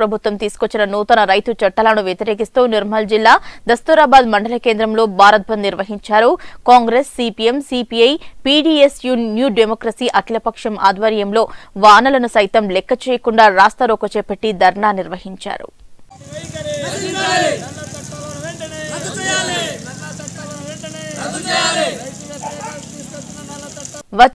ప్రభుత్వం తీసుకొచ్చిన నూతన రైతు చట్టాలను వ్యతిరేకిస్తూ నిర్మల్ జిల్లా దస్తూరాబాద్ మండల కేంద్రంలో భారత్ బంద్ నిర్వహించారు Congress CPM CPI PDSU New Democracy అఖిలపక్షం ఆధ్వర్యంలో వానలను సైతం లెక్క చేయకుండా రాస్తారోకో చేపట్టి ధర్నా నిర్వహించారు